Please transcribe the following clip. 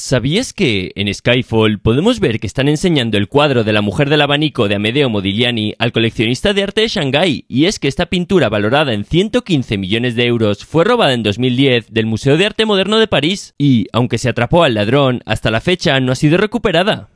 ¿Sabías que en Skyfall podemos ver que están enseñando el cuadro de la mujer del abanico de Amedeo Modigliani al coleccionista de arte de Shanghái? Y es que esta pintura valorada en 115 millones de euros fue robada en 2010 del Museo de Arte Moderno de París y, aunque se atrapó al ladrón, hasta la fecha no ha sido recuperada.